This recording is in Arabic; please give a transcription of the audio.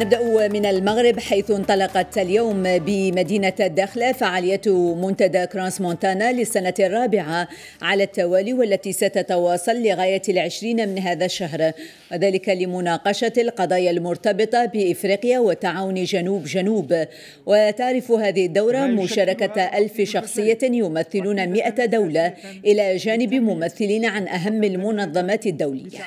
نبدأ من المغرب حيث انطلقت اليوم بمدينة الداخلة فعالية منتدى كرانس مونتانا للسنة الرابعة على التوالي والتي ستتواصل لغاية العشرين من هذا الشهر وذلك لمناقشة القضايا المرتبطة بإفريقيا وتعاون جنوب جنوب وتعرف هذه الدورة مشاركة ألف شخصية يمثلون مئة دولة إلى جانب ممثلين عن أهم المنظمات الدولية